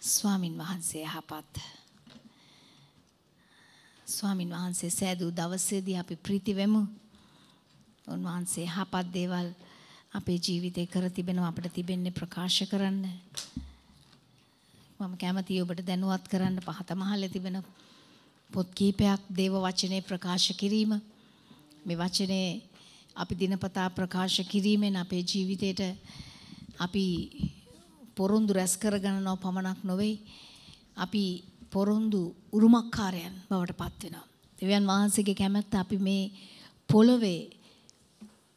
ස්වාමින් වහන්සේ යහපත්. ස්වාමින් වහන්සේ සෑදූ දවසේදී අපි ප්‍රීති වෙමු. උන්වහන්සේ යහපත් දේවල් අපේ ජීවිතේ කර තිබෙනවා අපිට තිබෙන්නේ ප්‍රකාශ කරන්න. මම කැමතියි ඔබට දැනුවත් කරන්න පහත මහලේ තිබෙන පොත් කීපයක් දේව වචනේ ප්‍රකාශ කිරීම මේ වචනේ අපි දිනපතා ප්‍රකාශ කිරීමෙන් අපේ ජීවිතේට අපි පොරොන්දු රැස් කරගන්නව පමණක් නොවේ අපි පොරොන්දු උරුමකාරයන් බවට පත් වෙනවා. දෙවියන් වහන්සේගේ කැමැත්ත අපි මේ පොළවේ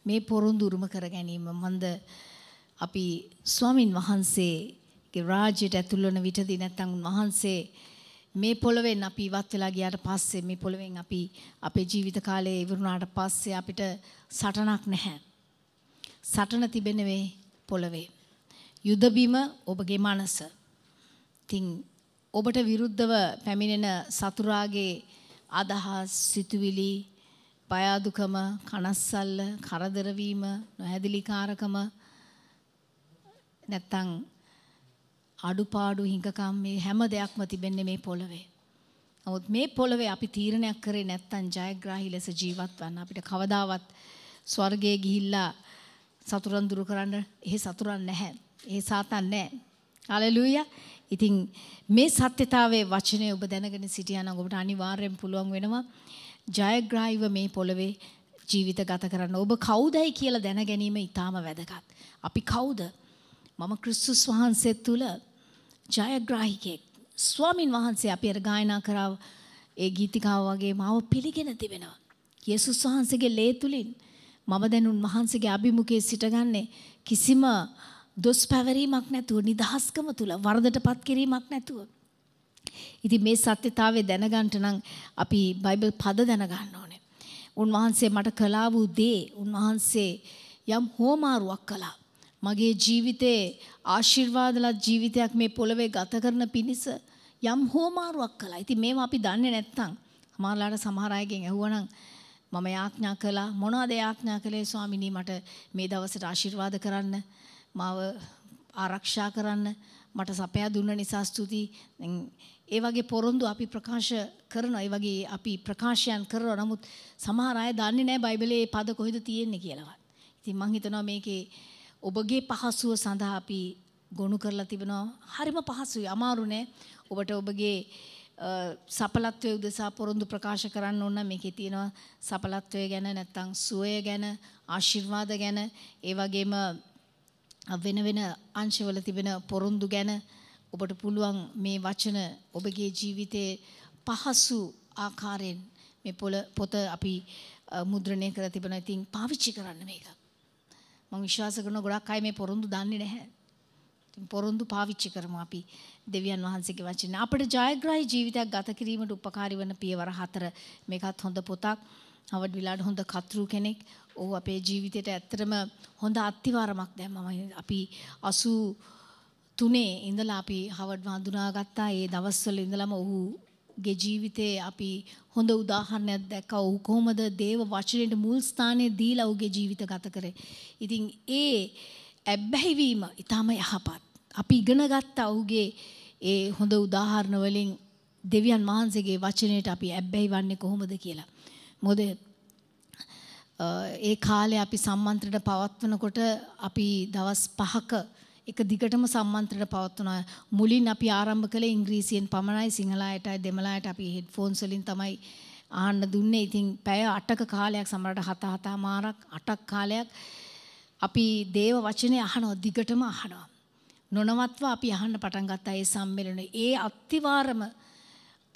මේ පොරොන්දු උරුම කර ගැනීම මන්ද අපි ස්වාමින් වහන්සේගේ රාජ්‍යයට ඇතුල් වන විටදී නැත්නම් වහන්සේ මේ පොළවෙන් අපි ඉවත් වෙලා ගියාට පස්සේ මේ පොළවෙන් අපි අපේ ජීවිත කාලය ඉවරුණාට පස්සේ අපිට සටනක් නැහැ. සටන තිබෙන්නේ පොළවේ. යුදබිම ඔබගේ මනස. තිං ඔබට විරුද්ධව පැමිණෙන සතුරාගේ අදහස් සිතුවිලි බයාදුකම කනස්සල්ල කරදරවීම නොහැදිලිකාරකම නැත්තං අඩුපාඩු හිඟකම් මේ හැම දෙයක්ම තිබෙන්නේ මේ පොළවේ. නමුත් මේ පොළවේ අපි තීරණයක් කරේ නැත්තම් ජයග්‍රාහී ලෙස ජීවත් වන්න අපිට කවදාවත් ස්වර්ගයේ ගිහිල්ලා සතුරන් දුරු කරන්න එහි සතුරන් නැහැ. ඒ සාතන් නෑ. අලලුය ඉතින් මේ සත්‍යතාවේ වචනය ඔබ දැනගෙන සිටියන ඔබට අනිවාර්යෙන් පුළුවන් වෙනවා ජයග්‍රාහිව මේ පොළොවේ ජීවිත ගත කරන්න ඔබ කවුදයි කියලා දැන ගැනීම ඉතාම වැදගත්. අපි කවුද මම ක්‍රිස්තුස් වහන්සේ තුළ ජයග්‍රාහිකෙක් ස්වාමින් වහන්සේ අපි අර ගායනා කරාව ඒ ගීතිකාව වගේ මාව පිළිගෙන තිබෙනවා. යේසුස් වහන්සේගේ ලේ තුලින් මම දැන් උන්වහන්සේගේ අභිමුඛයේ සිටගන්නේ කිසිම දොස් පැවරීමක් නැතුව නිදහස්කම තුල වරදටපත් කිරීමක් නැතුව. ඉතින් මේ සත්‍යතාවය දැනගන්න නම් අපි බයිබල් පද දැනගන්න ඕනේ. උන්වහන්සේ මට කළා වූ දේ උන්වහන්සේ යම් හෝමාරුවක් කළා. මගේ ජීවිතේ ආශිර්වාදලත් ජීවිතයක් මේ පොළවේ ගත කරන පිණිස යම් හෝමාරුවක් කළා. ඉතින් මේවා අපි දන්නේ නැත්නම් සමහරලාට සමහර අයගෙන් ඇහුවනම් මම යාඥා කළා මොනවද යාඥා කළේ ස්වාමිනී මට මේ දවසට ආශිර්වාද කරන්න මාව ආරක්ෂා කරන්න මට සපයා දුන්න නිසා ස්තුතියි ඒ වගේ පොරොන්දු අපි ප්‍රකාශ කරනවා ඒ වගේ අපි ප්‍රකාශයන් කරනවා නමුත් සමහර අය දන්නේ නැහැ බයිබලයේ පද කොහෙද තියෙන්නේ කියලාවත් ඉතින් මං හිතනවා මේකේ ඔබගේ පහසුව සඳහා අපි ගොනු කරලා තිබෙනවා හරිම පහසුයි අමාරු නෑ ඔබට ඔබගේ සපලත්වය උදෙසා පොරොන්දු ප්‍රකාශ කරන්න ඕන මේකේ තියෙනවා සපලත්වය ගැන නැත්තම් සුවය ගැන ආශිර්වාද ගැන ඒ වගේම වෙන වෙන අංශවල තිබෙන පොරොන්දු ගැන ඔබට පුළුවන් මේ වචන ඔබගේ ජීවිතයේ පහසු ආකාරයෙන් මේ පොළ පොත අපි මුද්‍රණය කරලා තිබෙනවා. ඉතින් පාවිච්චි කරන්න මේක. මම විශ්වාස කරනවා ගොඩක් අය මේ පොරොන්දු දන්නේ නැහැ. ඉතින් පොරොන්දු පාවිච්චි කරමු අපි දෙවියන් වහන්සේගේ වචන. අපේ ජයග්‍රහී ජීවිතයක් ගත කිරීමට උපකාරී වන පියවර හතර මේකත් හොඳ පොතක්. නවඩ් විලාට හොඳ කතුරු කෙනෙක් ඕ අපේ ජීවිතයට ඇත්තරම හොඳ අත්තිවාරමක් දැම්ම අපි අසු තුනේ ඉඳලා අපි හවඩ් වඳුනාගත්තා ඒ දවස්වල ඉඳලම ඔහු ගේ ජීවිතයේ අපි හොඳ උදාහරණයක් දැක්කා ඔහු කොහොමද දේව වචනයට මුල් ස්ථානයේ දීලා ඔහුගේ ජීවිත ගත කරේ. ඉතින් ඒ ඇබ්බැහි වීම ඊටම යහපත්. අපි ඉගෙන ගත්තා ඔහුගේ ඒ හොඳ උදාහරණ වලින් දෙවියන් වහන්සේගේ වචනයට අපි ඇබ්බැහි වන්නේ කොහොමද කියලා. මොද ඒ කාලේ අපි සම්මන්ත්‍රයට පවත්වනකොට අපි දවස් පහක එක දිගටම සම්මන්ත්‍රයට පවත්වනවා මුලින් අපි ආරම්භ කළේ ඉංග්‍රීසියෙන් පමණයි සිංහලයටයි දෙමළයටයි අපි හෙඩ්ෆෝන්ස් වලින් තමයි ආන්න දුන්නේ. ඉතින් පැය 8ක කාලයක් සමහරට හත හත මාරක් 8ක් කාලයක් අපි දේව වචනේ අහනවා දිගටම අහනවා. නොනවත්ව අපි අහන්න පටන් ගත්තා ඒ සම්මේලනේ. ඒ අත්තිවාරම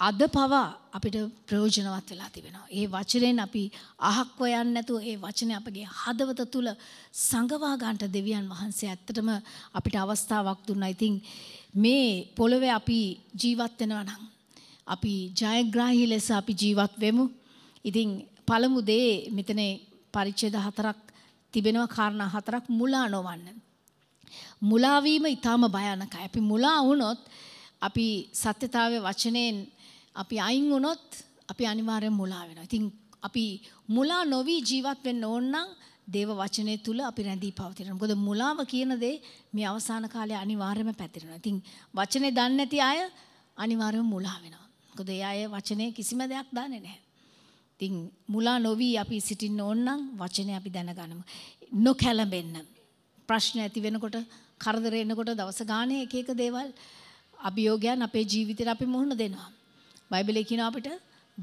අද පවා අපිට ප්‍රයෝජනවත් වෙලා තිබෙනවා. ඒ වචනයෙන් අපි අහක්ව යන්නේ නැතුව ඒ වචනේ අපගේ හදවත තුල සංගවා ගන්නට දෙවියන් වහන්සේ ඇත්තටම අපිට අවස්ථාවක් දුන්නා. ඉතින් මේ පොළවේ අපි ජීවත් වෙනවා නම් අපි ජයග්‍රාහී ලෙස අපි ජීවත් වෙමු. ඉතින් පළමු දේ මෙතන පරිච්ඡේද හතරක් තිබෙනවා කාරණා හතරක් මුලා නොවන්න. මුලා වීම ඊටාම භයානකයි. අපි මුලා වුණොත් අපි සත්‍යතාවයේ වචනයෙන් අපි අයින් වුණොත් අපි අනිවාර්යෙන් මුලා වෙනවා. ඉතින් අපි මුලා නොවි ජීවත් වෙන්න ඕන නම් දේව වචනය තුල අපි රැඳී පවතිනවා. මොකද මුලාව කියන දේ මේ අවසාන කාලේ අනිවාර්යයෙන්ම පැතිරෙනවා. ඉතින් වචනේ දන්නේ නැති අය අනිවාර්යයෙන්ම මුලා වෙනවා. මොකද ඒ අය වචනේ කිසිම දෙයක් දන්නේ නැහැ. ඉතින් මුලා නොවි අපි සිටින්න ඕන නම් වචනේ අපි දැනගන්නමු. නොකැළඹෙන්න. ප්‍රශ්න ඇති වෙනකොට කරදර එනකොට දවස ගානේ එක එක දේවල් අභියෝගයන් අපේ ජීවිතේට අපි මුහුණ දෙනවා. බයිබලේ කියන අපිට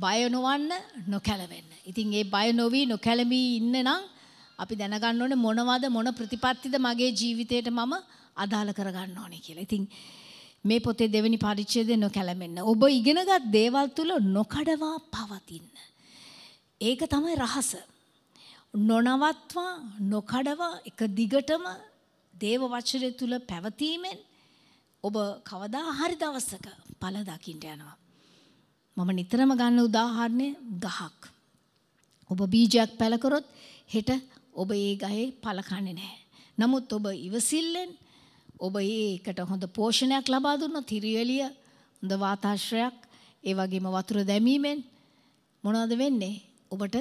බය නොවන්න නොකැලවෙන්න. ඉතින් ඒ බය නොවී නොකැලමී ඉන්න නම් අපි දැනගන්න ඕනේ මොනවද මොන ප්‍රතිපත්තිද මගේ ජීවිතේට මම අදාළ කරගන්න ඕනේ කියලා. ඉතින් මේ පොතේ දෙවෙනි පරිච්ඡේදය නොකැලමෙන්න. ඔබ ඉගෙනගත් දේවල් තුල නොකඩවා පවතින්න. ඒක තමයි රහස. නොනවත්වා නොකඩවා එක දිගටම දේව වචනය තුල පැවතීමෙන් ඔබ කවදා හරි දවසක ඵල දකින්න යනවා. මම නිතරම ගන්න උදාහරණය ගහක්. ඔබ බීජයක් පැලකරොත් හෙට ඔබ ඒ ගහේ පල කන්නේ නැහැ. නමුත් ඔබ ඉවසිල්ලෙන් ඔබ ඒකට හොඳ පෝෂණයක් ලබා දුන්නොත් හිරියලිය හොඳ වාතාශ්‍රයක් ඒ වගේම වතුර දැමීමෙන් මොනවද වෙන්නේ? ඔබට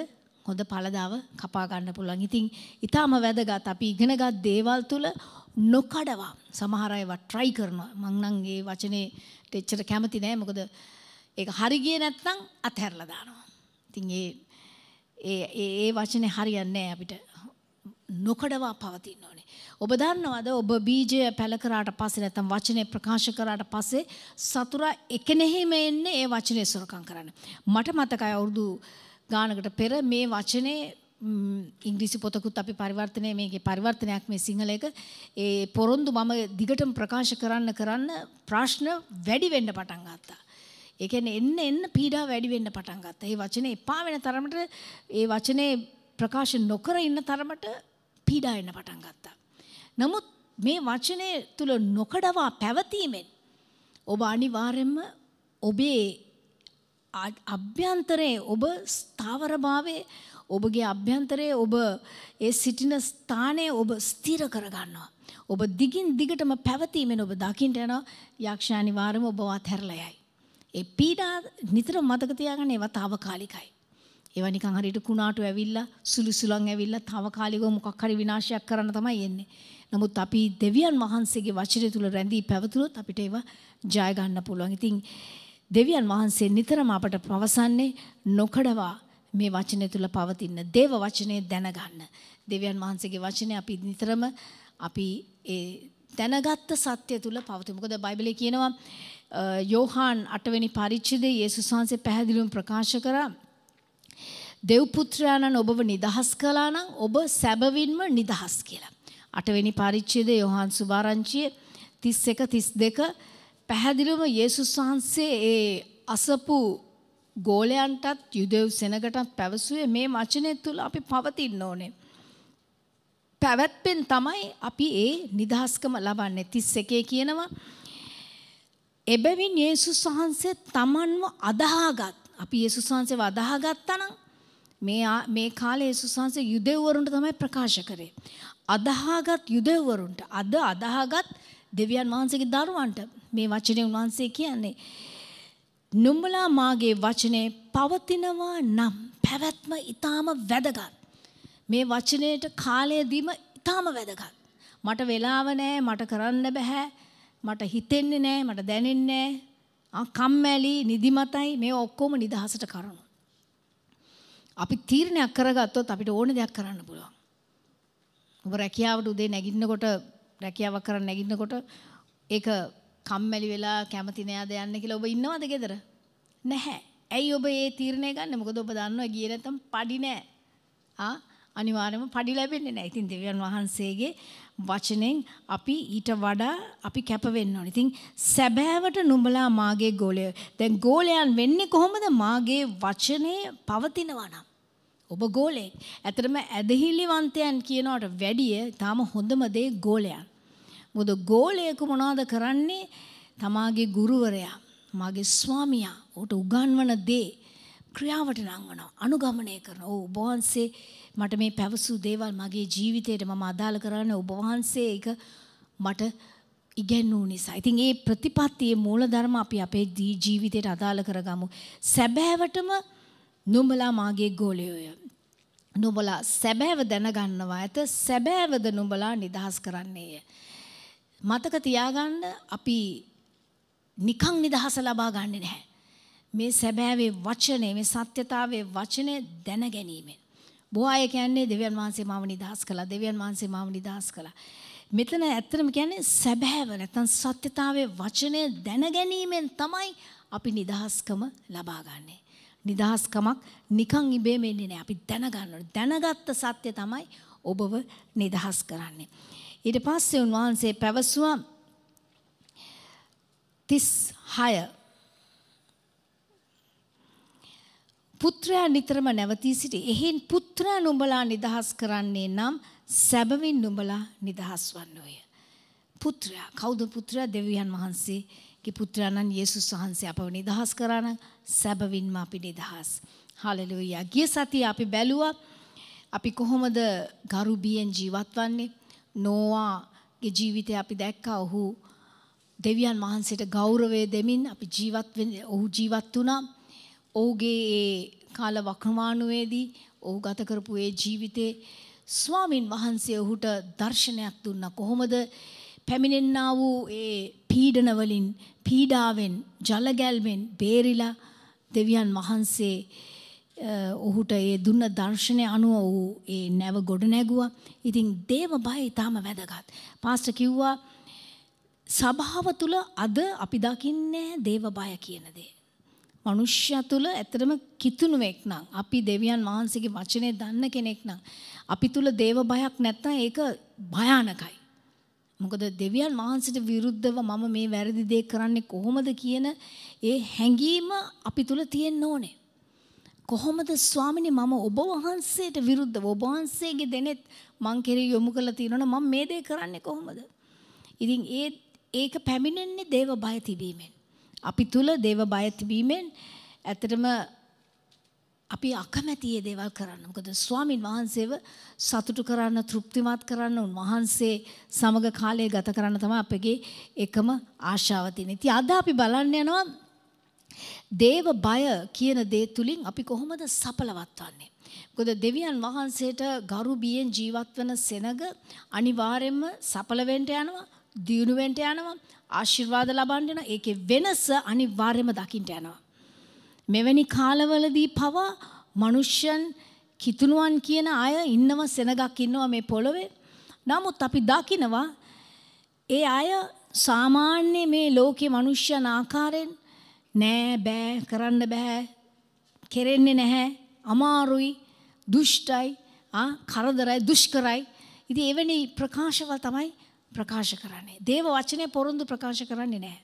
හොඳ පළදාව කපා ගන්න පුළුවන්. ඉතින් ඊටාම වැදගත් අපි ඉගෙනගත් දේවල් තුල නොකඩවා සමහර අයව try කරනවා. මං නම් ඒ වචනේ දෙච්චර කැමති නෑ. මොකද ඒක හරි ගියේ නැත්නම් අතහැරලා දානවා. ඉතින් ඒ ඒ ඒ වචනේ හරියන්නේ නැහැ අපිට. නොකඩවා පවතින්න ඕනේ. ඔබ දන්නවද ඔබ බීජය පැල කරාට පස්සේ නැත්නම් වචනේ ප්‍රකාශ කරාට පස්සේ සතුරා එකනෙහිම එන්නේ ඒ වචනේ සොරකම් කරන්න. මට මතකයි අවුරුදු ගානකට පෙර මේ වචනේ ඉංග්‍රීසි පොතකුත් අපි පරිවර්තනය මේකේ පරිවර්තනයක් මේ සිංහල එක ඒ පොරොන්දු මම දිගටම ප්‍රකාශ කරන්න කරන්න ප්‍රශ්න වැඩි වෙන්න පටන් ගත්තා. ඒ කියන්නේ එන්න එන්න පීඩාව වැඩි වෙන්න පටන් ගත්තා. ඒ වචනේ එපා වෙන තරමට ඒ වචනේ ප්‍රකාශ නොකර ඉන්න තරමට පීඩා වෙන්න පටන් ගත්තා. නමුත් මේ වචනේ තුල නොකඩවා පැවතීමෙන් ඔබ අනිවාර්යයෙන්ම ඔබේ අභ්‍යන්තරයේ ඔබ ස්ථාවරභාවයේ ඔබගේ අභ්‍යන්තරයේ ඔබ ඒ සිටින ස්ථානයේ ඔබ ස්ථිර කරගන්නවා. ඔබ දිගින් දිගටම පැවතීමෙන් ඔබ දකින්න යනවා යක්ෂානිවාරම ඔබ අත්හැරලා යයි. ඒ පීඩා නිතර මතක තියාගන්න ඒවා తాවකාලිකයි. ඒවා නිකන් හරියට කුණාටු ඇවිල්ලා සුළු සුළං ඇවිල්ලා తాවකාලිකව මොකක් හරි විනාශයක් කරන්න තමයි එන්නේ. නමුත් අපි දෙවියන් වහන්සේගේ වචනය තුල රැඳී පැවතුනොත් අපිට ඒවා ජය ගන්න පුළුවන්. ඉතින් දෙවියන් වහන්සේ නිතරම අපට පවසන්නේ නොකඩවා මේ වචනය තුල පවතින දේව වචනේ දැනගන්න. දෙවියන් වහන්සේගේ වචනේ අපි නිතරම අපි ඒ දැනගත්ත සත්‍ය තුල පවතින. මොකද බයිබලයේ කියනවා යෝහාන් අටවැනි පරිච්චිදේ යේසුස් වහන්සේ පැහැදිලිවම ප්‍රකාශ කරා දෙව්පුත්‍රයාණන් ඔබව නිදහස් කළා නම් ඔබ සැබවින්ම නිදහස් කියලා. අටවෙනි පරිච්ඡේදයේ යෝහාන් සුභාරංචියේ 31 32 පැහැදිලිවම යේසුස් වහන්සේ ඒ අසපු ගෝලයන්ටත් යුදෙව් සෙනගටත් පැවසුවේ මේ වචනේ තුල අපි පවතින්න ඕනේ. පැවැත්පෙන් තමයි අපි ඒ නිදහස්කම ලබන්නේ. 31 කියනවා එබැවින් යේසුස් වහන්සේ තමන්ව අදහාගත් අපි යේසුස් වහන්සේව අදහාගත්තා නම් මේ මේ කාලේ යේසුස් වහන්සේ යුදෙව්වරුන්ට තමයි ප්‍රකාශ කරේ. අදහාගත් යුදෙව්වරුන්ට අද අදහාගත් දෙවියන් වහන්සේගේ දරුවන්ට මේ වචනේ උන්වහන්සේ කියන්නේ නුඹලා මාගේ වචනේ පවතිනවා නම් පැවැත්ම ඊටාම වැදගත්. මේ වචනයේට කාලය දීම ඊටාම වැදගත්. මට වෙලාව නැහැ මට කරන්න බෑ මට හිතෙන්නේ නෑ මට දැනෙන්නේ නෑ කම්මැලි නිදිමතයි මේ ඔක්කොම නිදහසට කරනු. අපි තීරණයක් කරගත්තොත් අපිට ඕන දෙයක් කරන්න පුළුවන්. ඔබ රැකියාවට උදේ නැගිටිනකොට රැකියාවක් කරන්න නැගිටිනකොට ඒක කම්මැලි වෙලා කැමති නෑද යන්න කියලා ඔබ ඉන්නවද ගෙදර? නැහැ. ඇයි ඔබ ඒ තීරණය ගන්න? මොකද ඔබ දන්නවා ගියේ නැත්තම් padi නෑ. ආ අනිවාර්යයෙන්ම padi ලැබෙන්නේ නෑ. ඉතින් දෙවියන් වහන්සේගේ වචනෙන් අපි ඊට වඩා අපි කැප වෙන්න ඕනේ. ඉතින් සැබෑවට නුඹලා මාගේ ගෝලය. දැන් ගෝලයන් වෙන්නේ කොහොමද? මාගේ වචනේ පවතිනවා නම්. ඔබ ගෝලෙක්. ඇත්තටම ඇදහිලිවන්තයන් කියනවට වැඩිය තාම හොඳම දේ ගෝලයන්. මොකද ගෝලයෙකු මොනවද කරන්නේ? තමාගේ ගුරුවරයා, මාගේ ස්වාමියා, ඌට උගන්වන දේ ක්‍රියාවට නංවනවා අනුගමනය කරන ඕ උබවහන්සේ මට මේ පැවසූ දේවල් මගේ ජීවිතයට මම අදාළ කරන්න උබවහන්සේ එක මට ඉගැන්වූ නිසා. ඉතින් ඒ ප්‍රතිපත්තියේ මූලධර්ම අපි අපේ ජීවිතයට අදාළ කරගමු. සැබෑවටම නුඹලා මාගේ ගෝලයෝය. නුඹලා සැබෑව දැනගන්නවා ඇත සැබෑවද නුඹලා නිදහස් කරන්නේය. මතක තියාගන්න අපි නිකං නිදහස ලබා ගන්නේ නැහැ. මේ සැබෑවේ වචනේ මේ සත්‍යතාවයේ වචනේ දැන ගැනීමෙන්. බොහෝ අය කියන්නේ දෙවියන් වහන්සේ මාව නිදහස් කළා. දෙවියන් වහන්සේ මාව නිදහස් කළා. මෙතන ඇත්තටම කියන්නේ සැබෑව නැත්නම් සත්‍යතාවයේ වචනය දැන ගැනීමෙන් තමයි අපි නිදහස්කම ලබාගන්නේ. නිදහස්කමක් නිකන් ඉබේම එන්නේ නැහැ. අපි දැනගන්න ඕනේ. දැනගත්ත සත්‍ය තමයි ඔබව නිදහස් කරන්නේ. ඊට පස්සේ උන්වහන්සේ පැවසුවා 36 පුත්‍රයා නිතරම නැවතී සිටි. එහෙන් පුත්‍රයා නුඹලා නිදහස් කරන්නේ නම් සැබවින් නුඹලා නිදහස් වන්නෝය. පුත්‍රයා කවුද පුත්‍රයා දෙවියන් වහන්සේගේ පුත්‍රයා නම් යේසුස් වහන්සේ අපව නිදහස් කරා නම් සැබවින්ම අපි නිදහස්. හාලෙලූයා. ගිය සතියේ අපි බැලුවා අපි කොහොමද ගරු බියෙන් ජීවත් වන්නේ? නෝවාගේ ජීවිතය අපි දැක්කා. ඔහු දෙවියන් වහන්සේට ගෞරවය දෙමින් අපි ජීවත් ඔහු ජීවත් වුණා. ඔහුගේ ඒ කාල වක්‍රමානුවේදී ඔහු ගත කරපු ඒ ජීවිතේ ස්වාමින් වහන්සේ ඔහුට දර්ශනයක් දුන්නා කොහොමද පැමිණෙන්නා වූ ඒ පීඩනවලින් පීඩාවෙන් ජලගැල්මෙන් බේරිලා දෙවියන් වහන්සේ ඔහුට ඒ දුන්න දර්ශනය අනුව වූ ඒ නැව ගොඩ නැගුවා. ඉතින් දේව බය ඊටාම වැදගත්. පාස්ටර් කිව්වා සභාව තුල අද අපි දකින්නේ දේව බය කියන දේ. මනුෂ්‍ය තුල ඇතරම කිතුණුවෙක් නම් අපි දෙවියන් වහන්සේගේ වචනේ දන්න කෙනෙක් නම් අපි තුල දේව බයක් නැත්නම් ඒක භයානකයි. මොකද දෙවියන් වහන්සේට විරුද්ධව මම මේ වැරදි දේ කරන්නේ කොහොමද කියන ඒ හැඟීම අපි තුල තියෙන්න ඕනේ. කොහොමද ස්වාමිනි මම ඔබ වහන්සේට විරුද්ධව ඔබ වහන්සේගේ දෙනෙත් මං කෙරේ යොමු කරලා තියෙනවනේ මම මේ දේ කරන්නේ කොහොමද? ඉතින් ඒ ඒක පැමිණෙන්නේ දේව බය තිබීමෙන්. අපි තුල දේව බය තිබීමෙන් ඇත්තටම අපි අකමැති ඒ දේවල් කරන්න. මොකද ස්වාමින් වහන්සේව සතුටු කරන්න, තෘප්තිමත් කරන්න උන්වහන්සේ සමග කාලය ගත කරන්න තමයි අපගේ එකම ආශාව තියෙන්නේ. ඉතින් අද අපි බලන්න යනවා දේව බය කියන දේ තුලින් අපි කොහොමද සඵලවත් වන්නේ? මොකද දෙවියන් වහන්සේට ගරු බියෙන් ජීවත් වෙන සෙනඟ අනිවාර්යයෙන්ම සඵල වෙන්න යනවා, දියුණු වෙන්න යනවා, ආශිර්වාද ලබන්න නම් ඒකේ වෙනස අනිවාර්යයෙන්ම දකින්න යනවා. මෙවැනි කාලවලදී පවා මිනිස්යන් කිතුණුවන් කියන අය ඉන්නව සෙනගක් ඉන්නවා මේ පොළොවේ. නමුත් අපි දකිනවා ඒ අය සාමාන්‍ය මේ ලෝකේ මිනිස්යන් ආකාරයෙන් නෑ බෑ කරන්න බෑ කෙරෙන්නේ නැහැ අමාරුයි දුෂ්ටයි ආ කරදරයි දුෂ්කරයි ඉතින් එවැනි ප්‍රකාශවල තමයි ප්‍රකාශ කරන්නේ. දේව වචනය පොරොන්දු ප්‍රකාශ කරන්නේ නෑ.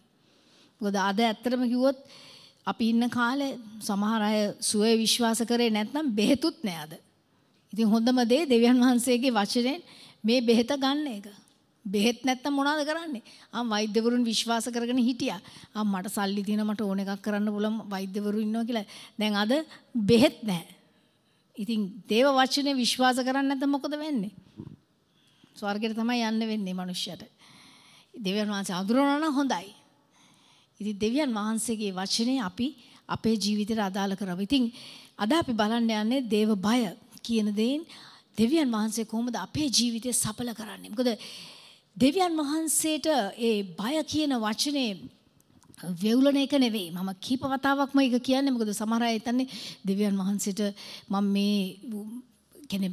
ගොද අද ඇත්තරම කිවොත් අපි ඉන්න කාලේ සමහර අය සුවය විශ්වාස කරේ නැත්නම් බෙහෙතුත් නෑ අද. ඉතින් හොඳම දේ දෙවියන් වහන්සේගේ වචනයෙන් මේ බෙහෙත ගන්න එක. බෙහෙත් නැත්තම් මොනවද කරන්නේ? ආ වෛද්‍යවරුන් විශ්වාස කරගෙන හිටියා. ආ මට සල්ලි තියෙන මට ඕන එකක් කරන්න පුළුවන් වෛද්‍යවරු ඉන්නවා කියලා. දැන් අද බෙහෙත් නැහැ. ඉතින් දේව වචනේ විශ්වාස කරන්නේ නැත්නම් මොකද වෙන්නේ? ස්වර්ගයට තමයි යන්න වෙන්නේ මිනිස්සුන්ට. දෙවියන් වහන්සේ අඳුරනවා නම් හොඳයි. ඉතින් දෙවියන් වහන්සේගේ වචනේ අපි අපේ ජීවිතයට අදාළ කරමු. ඉතින් අද අපි බලන්න යන්නේ දේව බය කියන දෙයින් දෙවියන් වහන්සේ කොහොමද අපේ ජීවිතය සඵල කරන්නේ? මොකද දෙවියන් වහන්සේට ඒ බය කියන වචනේ වෙවුලන එක නෙවෙයි මම කීප වතාවක්ම ඒක කියන්නේ මොකද සමහර අය හිතන්නේ දෙවියන් වහන්සේට මම මේ කියන්නේ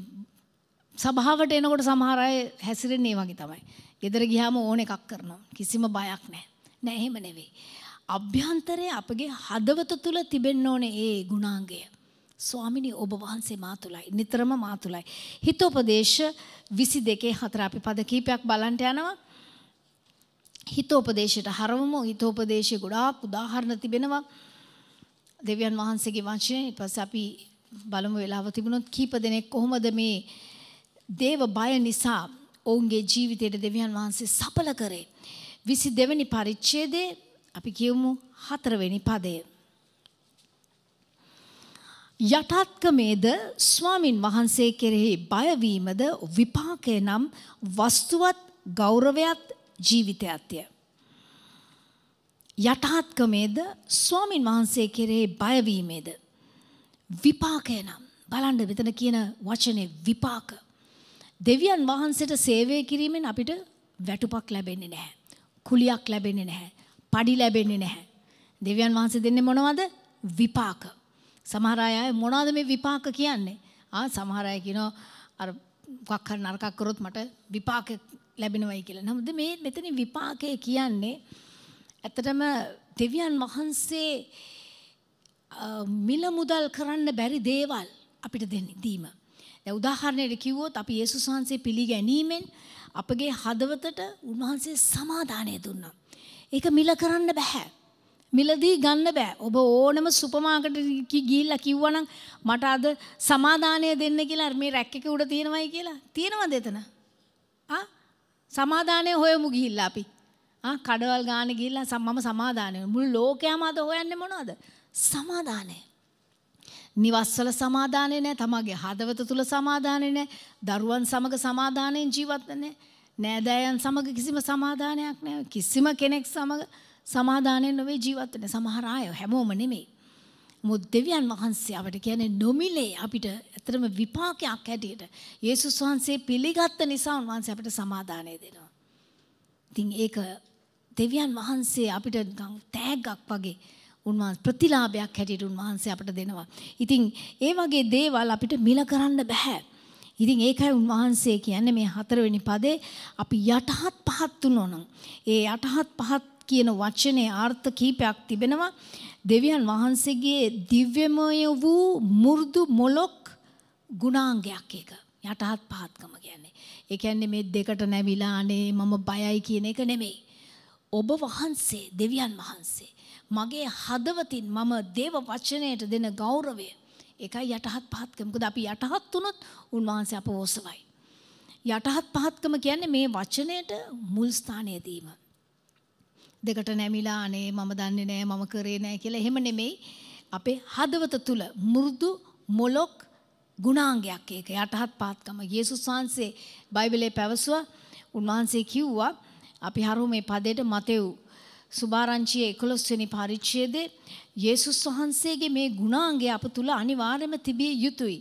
සභාවට එනකොට සමහර අය හැසිරෙන්නේ වගේ තමයි. ගෙදර ගියාම ඕන එකක් කරනවා. කිසිම බයක් නැහැ. නෑ එහෙම නෙවෙයි. අභ්‍යන්තරයේ අපගේ හදවත තුල තිබෙන්න ඕනේ ඒ ගුණාංගය. ස්වාමිනී ඔබ වහන්සේ මා තුලයි. නිතරම මා තුලයි. හිතෝපදේශ 22 4 අපි පද කීපයක් බලන්න යනවා. හිතෝපදේශයට හරවමු. හිතෝපදේශයේ ගොඩාක් උදාහරණ තිබෙනවා. දෙවියන් වහන්සේගේ වචනේ ඊට පස්සේ අපි බලමු වෙලාව තිබුණොත් කීප දෙනෙක් කොහොමද මේ දේව බය නිසා ඔවුන්ගේ ජීවිතයට දෙවියන් වහන්සේ සඵල කරේ. විසි දෙවැනි පරිච්ඡේදේ අපි කියවමු හතරවෙනි පදය. යටත්කමේද ස්වාමින් වහන්සේ කෙරෙහි බයවීමද විපාකය නම් වස්තුවත් ගෞරවයත් ජීවිතයත්ය. යටහත්කමේද ස්වාමින් වහන්සේ කෙරෙහි බයවීමේද. විපාකය නම් බලන්ඩ මෙතන කියන වචනේ විපාක. දෙවියන් වහන්සේට සේවය කිරීමෙන් අපිට වැටුපක් ලැබෙන්නේ නැහැ. කුලියක් ලැබෙන්නේ නැහැ. පඩි ලැබෙන්නේ නැහැ. දෙවියන් වහන්සේ දෙන්නේ මොනවද? විපාක. සමහර අය මොනවද මේ විපාක කියන්නේ? ආ සමහර අය කියනවා අර මොකක් හරි නරකක් කරොත් මට විපාක ලැබෙනවයි කියලා. නමුත් මේ මෙතන විපාකය කියන්නේ ඇත්තටම දෙවියන් වහන්සේ මිල මුදල් කරන්න බැරි දේවල් අපිට දෙන්න දීම. දැන් උදාහරණයක් කිව්වොත් අපි යේසුස් වහන්සේ පිළිගැනීමෙන් අපගේ හදවතට උන්වහන්සේ සමාදානය දුන්නා. ඒක මිල කරන්න බෑ. මිලදී ගන්න බෑ. ඔබ ඕනම සුපර් මාකට් එකක ගිහිල්ලා කිව්වනම් මට අද සමාදානය දෙන්න කියලා මේ රැක් එක උඩ තියෙනවයි කියලා. තියෙනවද එතන? ආ සමාදානය හොයමු ගිහිල්ලා අපි. ආ කඩවල් ගාන ගිහිල්ලා මම සමාදානය. මුළු ලෝකයම අද හොයන්නේ මොනවද? සමාදානය. නිවස්සල සමාධානය නෑ තමගේ හදවත තුළ සමාධානය නෑ දරුවන් සමග සමාධානයෙන් ජීවත්වන්නේ නෑදෑයන් සමග කිසිම සමාධානයක් නෑ කිසිම කෙනෙක් සමඟ සමාධානය නොවේ ජීවත්වන සමහරාය හැමෝම නෙමෙයි. මුත් දෙවියන් වහන්සේ අපට කියන්නේ නොමිලේ අපිට ඇතරම විපාකයක් හැටියට යේසුස් වහන්සේ පිළිගත්ත නිසා උන්වහන්සේ අපට සමාධානය දෙනවා. ඉතින් ඒක දෙවියන් වහන්සේ අපිට තෑග්ගක් වගේ උන්වහන්සේ ප්‍රතිලාභයක් හැටියට උන්වහන්සේ අපට දෙනවා. ඉතින් ඒ වගේ දේවල් අපිට මිල කරන්න බෑ. ඉතින් ඒකයි උන්වහන්සේ කියන්නේ මේ හතරවෙනි පදේ අපි යටහත් පහත් තුනෝනම්. ඒ යටහත් පහත් කියන වචනේ ආර්ථ කීපයක් තිබෙනවා. දෙවියන් වහන්සේගේ දිව්‍යමය වූ මු르දු මොලොක් ගුණාංගයක් ඒක. යටහත් පහත්කම කියන්නේ. ඒ කියන්නේ මේ දෙකට නැවිලා අනේ මම බයයි කියන එක නෙමෙයි. ඔබ වහන්සේ දෙවියන් වහන්සේ මගේ හදවතින් මම දේව වචනයට දෙන ගෞරවය එකයි යටහත් පහත්කම. මොකද අපි යටහත් වුණොත් උන්වහන්සේ අපව ඔසවයි. යටහත් පහත්කම කියන්නේ මේ වචනයට මුල් ස්ථානය දීම. දෙකට නැමිලා අනේ මම දන්නේ නෑ මම කරේ නෑ කියලා එහෙම නෙමෙයි. අපේ හදවත තුල මෘදු මොලොක් ගුණාංගයක් ඒක යටහත් පහත්කම. යේසුස් වහන්සේ බයිබලයේ පැවසුවා උන්වහන්සේ කිව්වා අපි හරු මේ පදයට මතෙව් සුභාරංචියේ 11 වෙනි පරිච්ඡේදයේ යේසුස් වහන්සේගේ මේ ගුණාංගය අප තුල අනිවාර්යම තිබිය යුතුයි.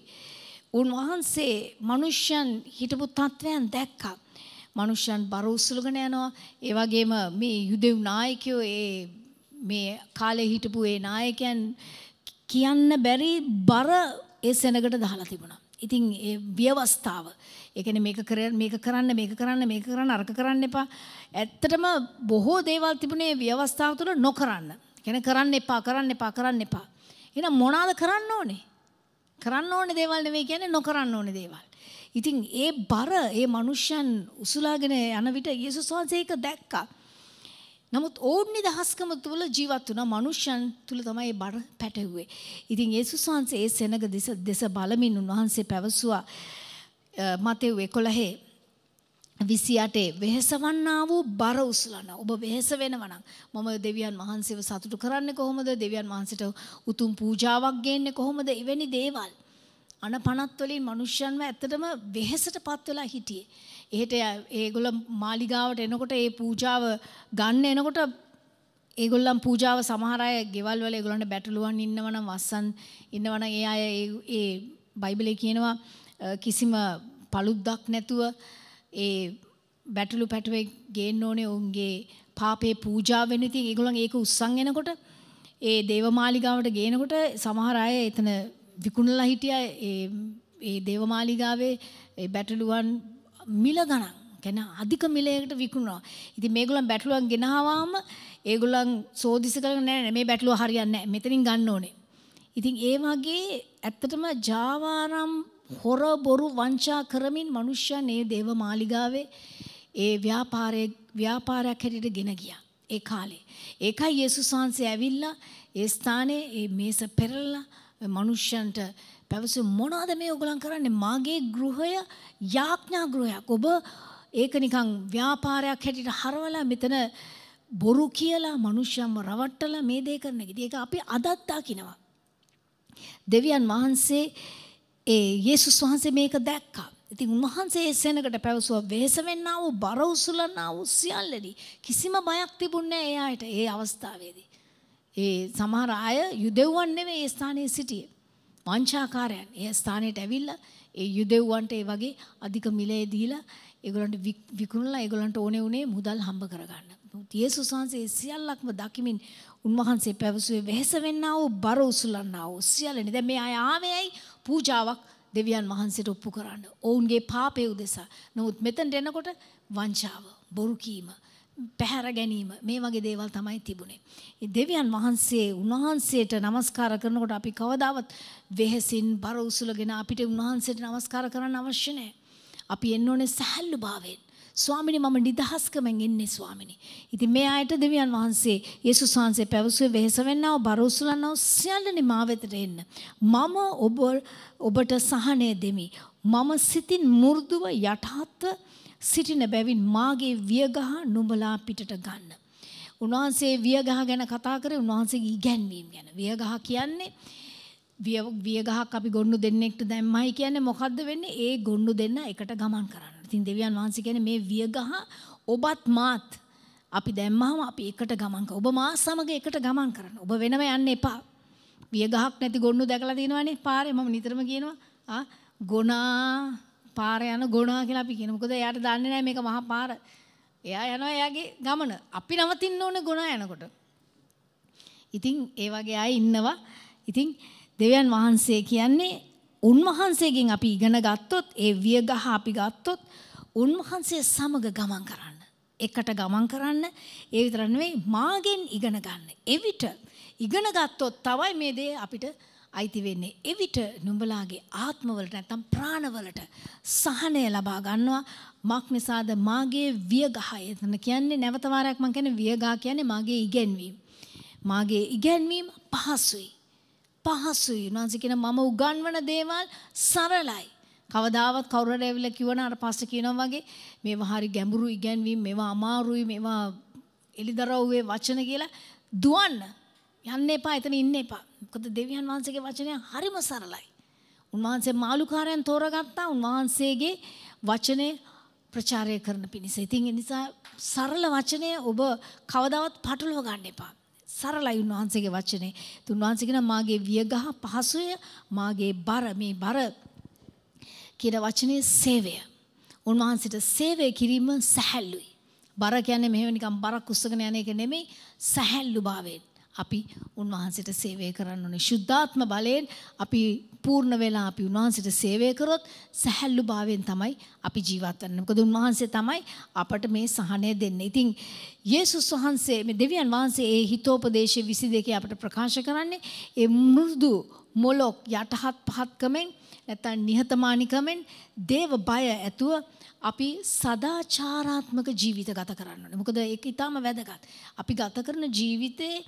උන්වහන්සේ මිනිසයන් හිටපු තත්වයන් දැක්කා. මිනිසයන් බර උස්සලගෙන යනවා. ඒ වගේම මේ යුදෙව් නායකයෝ ඒ මේ කාලේ හිටපු ඒ නායකයන් කියන්න බැරි බර ඒ සෙනගට දාලා තිබුණා. ඉතින් ඒ ව්‍යවස්ථාව ඒකන මේක කර මේක කරන්න මේක කරන්න මේක කරන්න අර්ක කරන්න එපා ඇත්තටම බොහෝ දේවල් තිබුණේ ව්‍යවස්ථාව තුළ නොකරන්න ගැන කරන්න එපා කරන්න එපා කරන්න එපා එන මොනාද කරන්න ඕනේ කරන්න ඕන දේවල් නෙවෙයි කියන්නේ නොකරන්න ඕන දේවල් ඉතින් ඒ බර ඒ මනුෂ්‍යයන් උසුලාගෙන යන විට යේසුස් වහන්සේ ඒක දැක්කා නමුත් ඔවුන් නිදහස්කම තුළ ජීවත් වුණ මනුෂ්‍යන් තුළ තමයි බර පැටහුවේ. ඉතින් ඒසුස් වහන්සේ ඒ සෙනග දෙස බලමින් උන්වහන්සේ පැවසුවා මතෙව් එකොළහේ විසියටේ වෙහෙස වන්නා වූ බර උසලන ඔබ වෙහෙස වෙනවනම් මම දෙවියන් වහන්සේව සතුටු කරන්නේ කොහොමද දෙවියන් වහන්සේට උතුම් පූජාවක් ගේන්නේ කොහොමද එවැනි දේවල් අනපනත් වලින් මිනිස්යන්ව ඇත්තටම වෙහෙසටපත් වෙලා හිටියේ එහෙට ඒගොල්ල මාලිගාවට එනකොට ඒ පූජාව ගන්න එනකොට ඒගොල්ලන් පූජාව සමහර අය ගෙවල් වල ඒගොල්ලන්ට බැටළුවන් ඉන්නවනම් වස්සන් ඉන්නවනම් ඒ අය ඒ බයිබලේ කියනවා කිසිම පළුද්දක් නැතුව ඒ බැටලු පැටුවේ ගේන්න ඕනේ ඔවුන්ගේ පාපේ පූජාව වෙන ඉතින් ඒගොල්ලන් ඒක උස්සන් එනකොට ඒ දේවමාලිගාවට ගේනකොට සමහර අය එතන විකුණලා හිටියා ඒ ඒ දේවමාලිගාවේ ඒ බැටළුවන් මිල ගණන් ගැන අධික මිලයකට විකුණනවා. ඉතින් මේගොල්ලන් බැටළුවන් ගෙනහවාම ඒගොල්ලන් සෝදිස කරගෙන නෑ මේ බැටළුව හරියන්නේ නෑ මෙතනින් ගන්න ඕනේ. ඉතින් ඒ වගේ ඇත්තටම ජාවාරම් හොර බොරු වංචා කරමින් මිනිස්යන් ඒ දේව මාලිගාවේ ඒ ව්‍යාපාරයේ ව්‍යාපාරයක් හැටියට ගෙන ගියා ඒ කාලේ. ඒකයි යේසුස් වහන්සේ ඇවිල්ලා ඒ ස්ථානයේ මේ මේස පෙරලලා මිනිස්යන්ට පැවසු මොනවද මේ ඔයගලන් කරන්නේ මාගේ ගෘහය යාඥා ගෘහයක්. ඔබ ඒක නිකන් ව්‍යාපාරයක් හැටියට හරවලා මෙතන බොරු කියලා මිනිස්යන්ව රවට්ටලා මේ දේ කරන එක. ඒක අපි අදත් දකිනවා. දෙවියන් වහන්සේ ඒ යේසුස් වහන්සේ මේක දැක්කා. ඉතින් උන්වහන්සේ සෙනකට පැවසුවා වෙහෙස වෙන්නා වූ බර උසුලනා වූ සියල්ලනි. කිසිම බයක් තිබුණේ නැහැ එයාට ඒ අවස්ථාවේදී. ඒ සමහර අය යුදෙව්වන් නෙවෙයි ඒ ස්ථානයේ සිටියේ. වංචාකාරයන් ඒ ස්ථානයට ඇවිල්ලා ඒ යුදෙව්වන්ට ඒ වගේ අධික මිලේ දීලා ඒගොල්ලන්ට විකුණලා ඒගොල්ලන්ට ඕනේ උනේ මුදල් හම්බ කරගන්න. යේසුස් වහන්සේ සියල්ලක්ම දකිමින් උන්වහන්සේ පැවසුවේ වෙහෙස වෙන්නා වූ බර උසුලන්නා වූ සියල්ලනි. දැන් මේ අය ආවේ ඇයි? පූජාවක් දෙවියන් වහන්සේට ඔප්පු කරන්න. ඔවුන්ගේ පාපය උදෙසා. නමුත් මෙතෙන්ට එනකොට වංචාව, බොරු කීම, පැහැර ගැනීම මේ වගේ දේවල් තමයි තිබුණේ. දෙවියන් වහන්සේ උන්වහන්සේට নমස්කාර කරනකොට අපි කවදාවත් වෙහසින් බර උසුලගෙන අපිට උන්වහන්සේට নমස්කාර කරන්න අවශ්‍ය නැහැ. අපි එන්න ඕනේ සහැල්ලුභාවයෙන්. ස්වාමිනි මම නිදහස්කමෙන් ඉන්නේ ස්වාමිනි. ඉතින් මේ අයට දෙවියන් වහන්සේ යේසුස් වහන්සේ පැවසුවේ වෙහෙස වෙන්නව, බර උසුලන්නව සියල්ලනේ මා වෙතට එන්න. මම ඔබ ඔබට සහනය දෙමි. මම සිතින් මු르දුව යටහත් සිටින බැවින් මාගේ වියගහ නුඹලා පිටට ගන්න. උන්වහන්සේ වියගහ ගැන කතා කරේ උන්වහන්සේගේ ඉගැන්වීම ගැන. වියගහ කියන්නේ වියගහක් අපි ගොන්නු දෙන්නෙක්ට දැම්මයි කියන්නේ මොකද්ද වෙන්නේ? ඒ ගොන්නු දෙන්න එකට ගමන් කරන්න. ඉතින් දෙවියන් වහන්සේ කියන්නේ මේ වියගහ ඔබත් මාත් අපි දැම්මහම අපි එකට ගමන් කරනවා. ඔබ මා සමග එකට ගමන් කරන්න. ඔබ වෙනම යන්න එපා. වියගහක් නැති ගොන්නු දැකලා තියෙනවනේ පාරේ මම නිතරම කියනවා. ආ ගොනා පාර යන ගොනා කියලා අපි කියනවා. මොකද එයාට දන්නේ නැහැ මේක මහා පාර. එයා යනවා එයාගේ ගමන. අපි නවතින්න ඕනේ ගොනා යනකොට. ඉතින් ඒ වගේ අය ඉන්නවා. ඉතින් දෙවියන් වහන්සේ කියන්නේ උන්වහන්සේගෙන් අපි ඉගෙන ගත්තොත් ඒ වියගහ අපි ගත්තොත් උන්වහන්සේ සමග ගමන් කරන්න. එකට ගමන් කරන්න ඒ විතර නෙවෙයි මාගෙන් ඉගෙන ගන්න. එවිට ඉගෙන ගත්තොත් තමයි මේ දේ අපිට අයිති වෙන්නේ. එවිට නුඹලාගේ ආත්මවලට නැත්තම් ප්‍රාණවලට සහනය ලබා ගන්නවා. මක් නිසාද මාගේ වියගහය. එතන කියන්නේ නැවත වාරයක් මම කියන්නේ වියගහ කියන්නේ මාගේ ඉගෙන්වීම. මාගේ ඉගෙන්වීම පහසුයි. පහසුයි. උන්වහන්සේ කියන මම උගන්වන දේවල් සරලයි. කවදාවත් කවුරුර ඇවිල්ලා කිව්වන අර පස්සේ කියනවා වගේ මේවා හරි ගැඹුරු ඉගැන්වීම් මේවා අමාරුයි මේවා එලිදරව්වේ වචන කියලා දුවන්න යන්න එපා එතන ඉන්න එපා. මොකද දෙවියන් වහන්සේගේ වචනය හරිම සරලයි. උන්වහන්සේ මාළුකාරයන් තෝරගත්තා උන්වහන්සේගේ වචනේ ප්‍රචාරය කරන පිණිස. ඉතින් ඒ නිසා සරල වචනය ඔබ කවදාවත් පටලව ගන්න එපා. සරලයි උන්වහන්සේගේ වචනේ. තුන්වහන්සේගෙන මාගේ වියගහ පහසුය මාගේ බර මේ බර කියන වචනේ සේවය. උන්වහන්සේට සේවය කිරීම සැහැල්ලුයි. බර කියන්නේ මෙහෙම නිකන් බරක් උස්සගෙන යන එක නෙමෙයි සැහැල්ලු භාවයෙන්. අපි උන්වහන්සේට සේවය කරන්න ඕනේ. ශුද්ධාත්ම බලයෙන් අපි පූර්ණ වෙලා අපි උන්වහන්සේට සේවය කරොත් සැහැල්ලු භාවයෙන් තමයි අපි ජීවත් වෙන්නේ. මොකද උන්වහන්සේ තමයි අපට මේ සහනය දෙන්නේ. ඉතින් යේසුස් වහන්සේ මේ දෙවියන් වහන්සේ ඒ හිතෝපදේශය 22 අපට ප්‍රකාශ කරන්නේ ඒ මෘදු මොලොක් යටහත් පහත්කමෙන් නැත්නම් නිහතමානිකමෙන් දේව බය ඇතුව අපි සදාචාරාත්මක ජීවිත ගත කරන්න ඕනේ. මොකද ඒක ඊටාම වැදගත්. අපි ගත කරන ජීවිතේ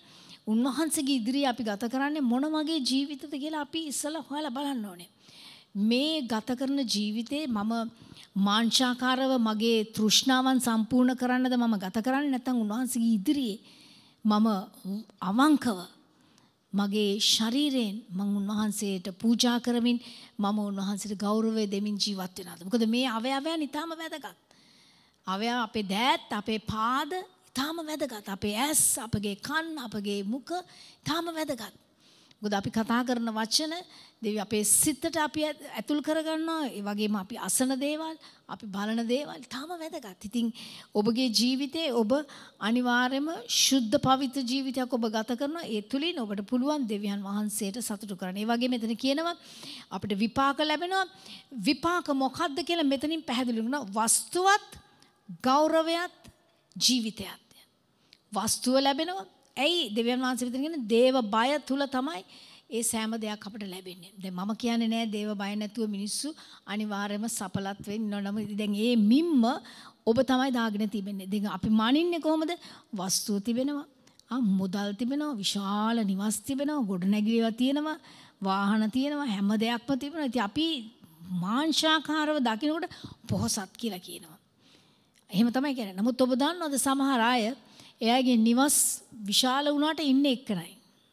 උන්වහන්සේගේ ඉදිරියේ අපි ගත කරන්නේ මොන වගේ ජීවිතද කියලා අපි ඉස්සලා හොයලා බලන්න ඕනේ. මේ ගත කරන ජීවිතේ මම මාංශාකාරව මගේ තෘෂ්ණාවන් සම්පූර්ණ කරන්නද මම ගත කරන්නේ නැත්නම් උන්වහන්සේගේ ඉදිරියේ මම අවංකව මගේ ශරීරයෙන් මං උන්වහන්සේට පූජා කරමින් මම උන්වහන්සේට ගෞරවය දෙමින් ජීවත් වෙනවාද? මොකද මේ අවයවයන් ඊටාම වැදගත්. අවයව අපේ දෑත්, අපේ පාද ඊටාම වැදගත්. අපේ ඇස්, අපගේ කන්, අපගේ මුඛ ඊටාම වැදගත්. මොකද අපි කතා කරන වචන දෙවි අපේ සිතට අපි ඇතුල් කරගන්නවා ඒ වගේම අපි අසන දේවල් අපි බලන දේවල් තාම වැදගත්. ඉතින් ඔබගේ ජීවිතේ ඔබ අනිවාර්යයෙන්ම සුද්ධ පවිත්‍ර ජීවිතයක් ඔබ ගත කරනවා. ඒ තුලින් ඔබට පුළුවන් දෙවියන් වහන්සේට සතුටු කරන්න. ඒ වගේම මෙතන කියනවා අපිට විපාක ලැබෙනවා. විපාක මොකක්ද කියලා මෙතනින් පැහැදිලි වෙනවා. වස්තුවත් ගෞරවයත් ජීවිතයත්. වස්තුව ලැබෙනවා. ඇයි දෙවියන් වහන්සේ විතර කියන්නේ දේව බය තුල තමයි ඒ සෑම දෙයක් අපට ලැබෙන්නේ. දැන් මම කියන්නේ නෑ දේව බය නැතුව මිනිස්සු අනිවාර්යයෙන්ම සඵලත් වෙන්න ඕන. නමුත් දැන් ඒ මිම්ම ඔබ තමයි දාගෙන තිබෙන්නේ. දැන් අපි මනින්නේ කොහොමද? වස්තුව තිබෙනවා. ආ මුදල් තිබෙනවා, විශාල නිවාස තිබෙනවා, ගොඩනැගිලිවා තියෙනවා, වාහන තියෙනවා, හැම දෙයක්ම තිබෙනවා. ඉතින් අපි මාංශාකාරව දකිනකොට පොහසත් කියලා කියනවා. එහෙම තමයි කියන්නේ. නමුත් ඔබ දන්නවද සමහර අය එයාගේ නිවස් විශාල වුණාට ඉන්නේ එක්කනයි.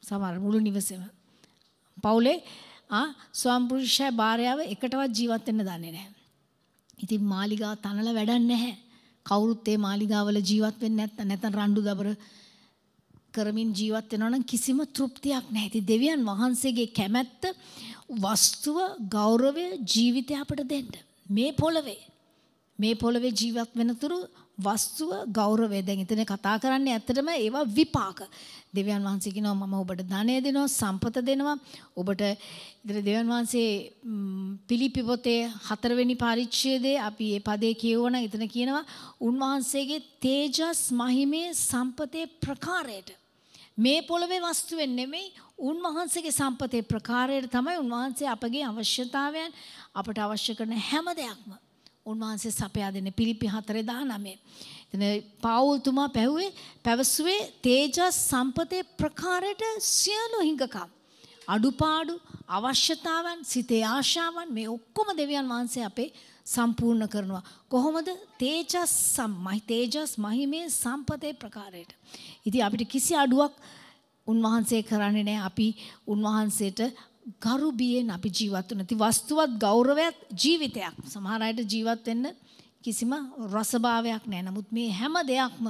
සමහර මුළු නිවසේම පවුලේ ස්වාම්පුරුෂය භාරයාව එකටවත් ජීවත් වෙන්න දන්නේ නැහැ. ඉතින් මාලිගා තනල වැඩක් නැහැ. කවුරුත් ඒ මාලිගාවල ජීවත් වෙන්නේ නැත්නම් නැත්නම් රණ්ඩු දබර කරමින් ජීවත් වෙනවා නම් කිසිම තෘප්තියක් නැහැ. ඉතින් දෙවියන් වහන්සේගේ කැමැත්ත වස්තුව ගෞරවය ජීවිතය අපට දෙන්න. මේ පොළවේ මේ පොළවේ ජීවත් වෙනතුරු වස්තුව ගෞරවය දැන් එතන කතා කරන්නේ ඇත්තටම ඒවා විපාක. දෙවියන් වහන්සේ කියනවා මම ඔබට ධනය දෙනවා, සම්පත දෙනවා. ඔබට ඉතින් දෙවියන් වහන්සේ පිලිපි පොතේ හතරවෙනි පරිච්ඡේදයේ අපි මේ පදේ කියවන එතන කියනවා උන්වහන්සේගේ තේජස් මහිමේ සම්පතේ ප්‍රකාරයට මේ පොළවේ වස්තුවෙන් නෙමෙයි උන්වහන්සේගේ සම්පතේ ප්‍රකාරයට තමයි උන්වහන්සේ අපගේ අවශ්‍යතාවයන් අපට අවශ්‍ය කරන හැම දෙයක්ම උන්වහන්සේ සපයා දෙන පිලිපි හතර දා නමේ. එතන පාවුල්තුමා පැහුවේ පැවසුවේ තේජස් සම්පතේ ප්‍රකාරයට සියලු හිඟකම්. අඩුපාඩු අවශ්‍යතාවන් සිතේ ආශාවන් මේ ඔක්කොම දෙවියන් වහන්සේ අපේ සම්පූර්ණ කරනවා. කොහොමද තේජස් සම්මයි තේජස් මහිමේ සම්පතේ ප්‍රකාරයට. ඉති අපිට කිසි අඩුවක් උන්වහන්සේ කරන්නේ නෑ අපි උන්වහන්සේට ගරුබියෙන් අපි ජීවත් වන ති වස්තුවත් ගෞරවයක් ජීවිතයක් සමහරයට ජීවත් වෙන්න කිසිම රසභාවයක් නෑ නමුත් මේ හැම දෙයක්ම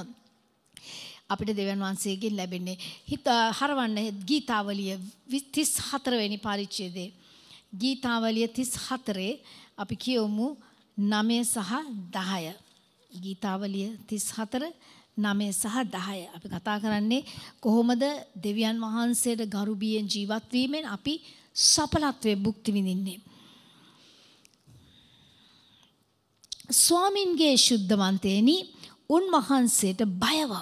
අපිට දෙවන් වහන්සේගෙන් ලැබෙන්නේ හිත හරවන්න ගීතාවලිය තිස් හතරවැනි පාරිච්චේදේ. ගීතාවලිය තිස් හතරේ අපි කියවමු නමය සහ දහය. ගීතාවලිය තිස් හතර නමය සහ දහය අපි කතා කරන්නේ කොහොමද දෙවියන් වහන්සේට ගරුබියෙන් ජීවත්වීමෙන් අපි සපලත්වයේ භුක්ති විඳින්නේ. ස්වාමින්ගේ ශුද්ධවන්තේනි උන්වහන්සේට බයවව.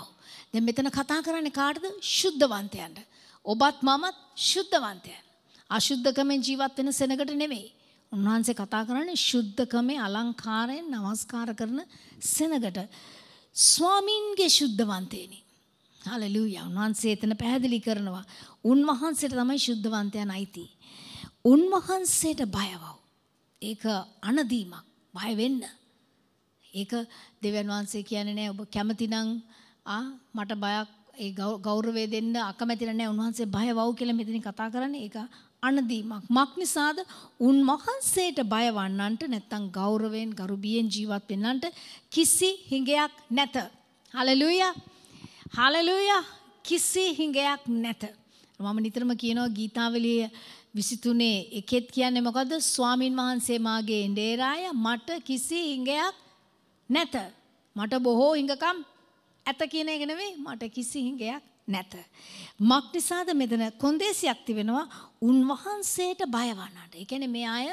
දැන් මෙතන කතා කරන්නේ කාටද? ශුද්ධවන්තයන්ට. ඔබත් මමත් ශුද්ධවන්තයන්. අශුද්ධකමෙන් ජීවත් වෙන සෙනගට නෙමෙයි. උන්වහන්සේ කතා කරන්නේ ශුද්ධකමේ අලංකාරයෙන් নমස්කාර කරන සෙනගට. ස්වාමින්ගේ ශුද්ධවන්තේනි. හලෙලූයා. උන්වහන්සේ එතන පැහැදිලි කරනවා. උන්වහන්සේට තමයි ශුද්ධවන්තයන් අයිති. උන්වහන්සේට බයවව්. ඒක අනදීමක් බය වෙන්න. ඒක දෙවන් වහන්සේ කියන්නේ නෑ ඔබ කැමති නම් ආ මට බයක් ඒ ගෞරවය දෙන්න අකමැති නෑ උන්වහන්සේ බයවව් කියලා මෙතන කතා කරන්නේ ඒක අනදීමක්. මක් නිසාද? උන්වහන්සේට බය වන්නන්ට නැත්තම් ගෞරවයෙන් ගරුබියෙන් ජීවත් වෙන්නන්ට කිසි හිඟයක් නැත. හලෙලූයා. හලෙලූයා. කිසි හිඟයක් නැත. මම නිතරම කියනවා ගීතාවලියේ විසිතුනේ එකෙත් කියන්නේ මොකද ස්වාමින් වහන්සේ මාගේ ඩේරාය මට කිසි හිඟයක් නැත. මට බොහෝ හිඟකම් ඇත කියන එක නෙවෙයි මට කිසි හිඟයක් නැත. මක්නිසාද මෙතන කොන්දේසියක් තිබෙනවා උන්වහන්සේට බය වන්නට. ඒ කියන්නේ මේ අය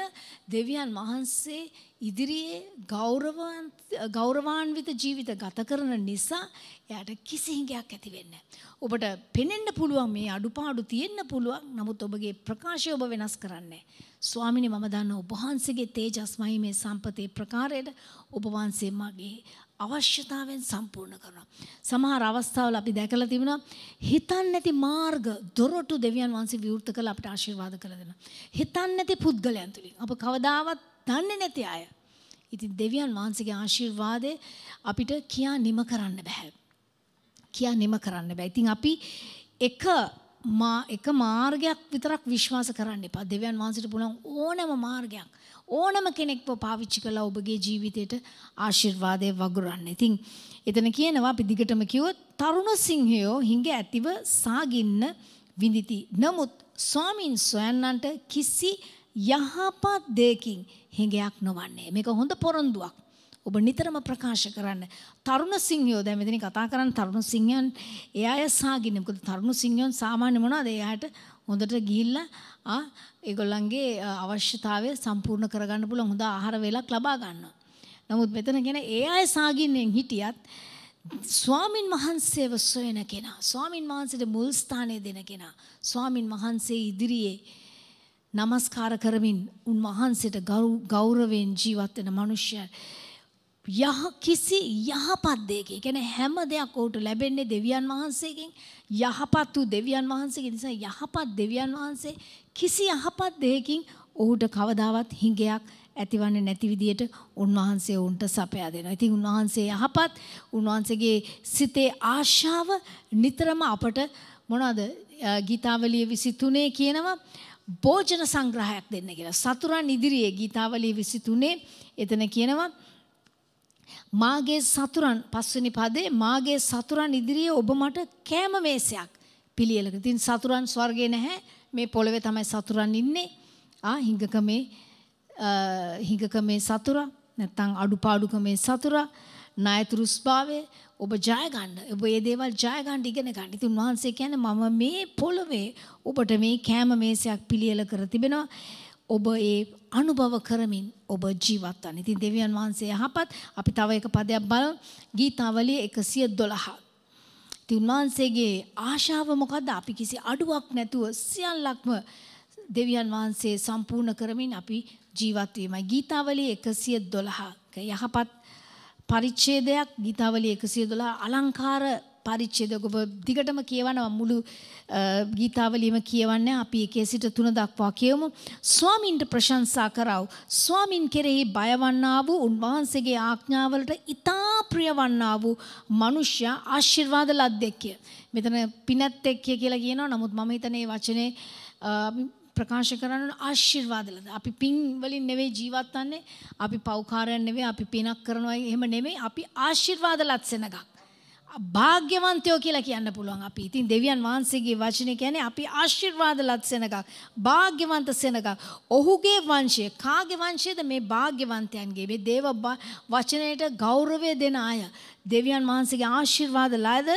දෙවියන් වහන්සේ ඉදිරියේ ගෞරවවත් ගෞරවාන්විත ජීවිත ගත කරන නිසා එයාට කිසි හිඟයක් ඇති වෙන්නේ නැහැ. ඔබට පෙනෙන්න පුළුවන් මේ අඩුපාඩු තියෙන්න පුළුවන් නමුත් ඔබගේ ප්‍රකාශය ඔබ වෙනස් කරන්නේ. ස්වාමිනි මම දන්න ඔබ වහන්සේගේ තේජස්මයි මේ සම්පතේ ප්‍රකාරයට ඔබ වහන්සේ මගේ අවශ්‍යතාවෙන් සම්පූර්ණ කරනවා. සමහර අවස්ථාවල අපි දැකලා තිබුණා හිතන්නේ නැති මාර්ග දොරටු දෙවියන් වහන්සේ විවෘත කරලා අපිට ආශිර්වාද කරලා දෙනවා. හිතන්නේ නැති පුද්ගලයන් තුලින් අප කවදාවත් දන්නේ නැති අය. ඉතින් දෙවියන් වහන්සේගේ ආශිර්වාදේ අපිට කියා නිම කරන්න බෑ. කියා නිම කරන්න බෑ. ඉතින් අපි එක මා එක මාර්ගයක් විතරක් විශ්වාස කරන්න එපා. දෙවියන් වහන්සේට පුළුවන් ඕනම මාර්ගයක් ඕනම කෙනෙක්ව පාවිච්චි කරලා ඔබගේ ජීවිතයට ආශිර්වාදය වගුරන්න. ඉතින් එතන කියනවා අපි දිගටම කිව්වොත් තරුණ සිංහයෝ හිඟ ඇතිව සාගින්න විඳಿತಿ. නමුත් ස්වාමින් සොයන්නන්ට කිසි යහපත් දෙයකින් හිඟයක් නොවන්නේ. මේක හොඳ පොරොන්දුවක්. ඔබ නිතරම ප්‍රකාශ කරන්න. තරුණ සිංහයෝ දැන් මෙතන කතා කරන්නේ තරුණ සිංහයන් ඒ අය සාගින්නේ. මොකද තරුණ සිංහයන් සාමාන්‍ය මොනවද? එයාට හොඳට ගිහිල්ලා ආ ඒගොල්ලන්ගේ අවශ්‍යතාවය සම්පූර්ණ කරගන්න පුළුවන් හොඳ ආහාර වේලක් ලබා ගන්නවා. නමුත් මෙතන කියන ඒ අය සාගින්නෙන් හිටියත් ස්වාමින් වහන්සේව සොයන කෙනා ස්වාමින් වහන්සේට මුල් ස්ථානය දෙන කෙනා ස්වාමින් වහන්සේ ඉදිරියේ নমස්කාර කරමින් උන්වහන්සේට ගෞරවයෙන් ජීවත් වෙන මිනිසයා යහ කිසි යහපත් දෙයක ගැන හැම දෙයක් ඔහුට ලැබෙන්නේ දෙවියන් වහන්සේකින් යහපත් වූ දෙවියන් වහන්සේගේ නිසා යහපත් දෙවියන් වහන්සේ කිසි යහපත් දෙයකින් ඔහුට කවදාවත් හිඟයක් ඇතිවන්නේ නැති විදියට උන්වහන්සේ උන්ට සපයා දෙනවා. ඉතින් උන්වහන්සේ යහපත් උන්වහන්සේගේ සිතේ ආශාව නිතරම අපට මොනවද ගීතාවලිය 23 කියනවා භෝජන සංග්‍රහයක් දෙන්න කියලා. සතුරන් ඉදිරියේ ගීතාවලිය 23 එතන කියනවා මාගේ සතුරන් පස්වෙනි පදේ මාගේ සතුරන් ඉදිරියේ ඔබ මට කෑම මේසයක් පිළියෙලක. ඉතින් සතුරන් ස්වර්ගේ නැහැ. මේ පොළවේ තමයි සතුරන් ඉන්නේ. ආ හිඟකමේ හිඟකමේ සතුරා නැත්තම් අඩුපාඩුකමේ සතුරා ණයතුරුස්භාවය ඔබ ජය ගන්න. ඔබ මේ දේවල් ජය ගන්න ඉගෙන ගන්න. ඉතින් උන්වහන්සේ කියන්නේ මම මේ පොළවේ ඔබට මේ කෑම මේසයක් පිළියෙල කර තිබෙනවා. ඔබ ඒ අනුභව කරමින් ඔබ ජීවත් වන්න. ඉතින් දෙවියන් වහන්සේ යහපත් අපි තව එක පදයක් බලමු. ගීතාවලිය 112. ඉතින් උන්වහන්සේගේ ආශාව මොකද්ද? අපි කිසි අඩුවක් නැතුව සියල්ලක්ම දෙවියන් වහන්සේ සම්පූර්ණ කරමින් අපි ජීවත් වීමයි. ගීතාවලිය 112ක යහපත් පරිච්ඡේදයක් ගීතාවලිය 112 අලංකාර පරිච්ඡේදක ඔබ දිගටම කියවනවා මුළු ගීතාවලියම කියවන්න අපි එකේ සිට තුන දක්වා කියවමු ස්වාමින්ට ප්‍රශංසා කරව ස්වාමින් කෙරෙහි බයවන්නා වූ උන්වහන්සේගේ ආඥාවලට ඊතා ප්‍රියවන්නා වූ මිනිසයා ආශිර්වාද ලද්දෙක්ය මෙතන පිනත් එක්ක කියලා කියනවා නමුත් මම හිතන්නේ වචනේ ප්‍රකාශ කරන්න ආශිර්වාදලද අපි පින් වලින් නෙවෙයි ජීවත් වන්නේ අපි පෞකාරයන් නෙවෙයි අපි පිනක් කරනවා එහෙම නෙවෙයි අපි ආශිර්වාද ලත් සෙනගක් භාග්‍යවන්තයෝ කියලා කියන්න පුළුවන් අපි. ඉතින් දෙවියන් වහන්සේගේ වචනේ කියන්නේ අපි ආශිර්වාද ලත් සෙනඟක්, භාග්‍යවන්ත සෙනඟක්. ඔහුගේ වංශය, කාගේ වංශයද මේ භාග්‍යවන්තයන්ගේ? මේ දේව වචනයට ගෞරවය දෙන අය, දෙවියන් වහන්සේගේ ආශිර්වාද ලද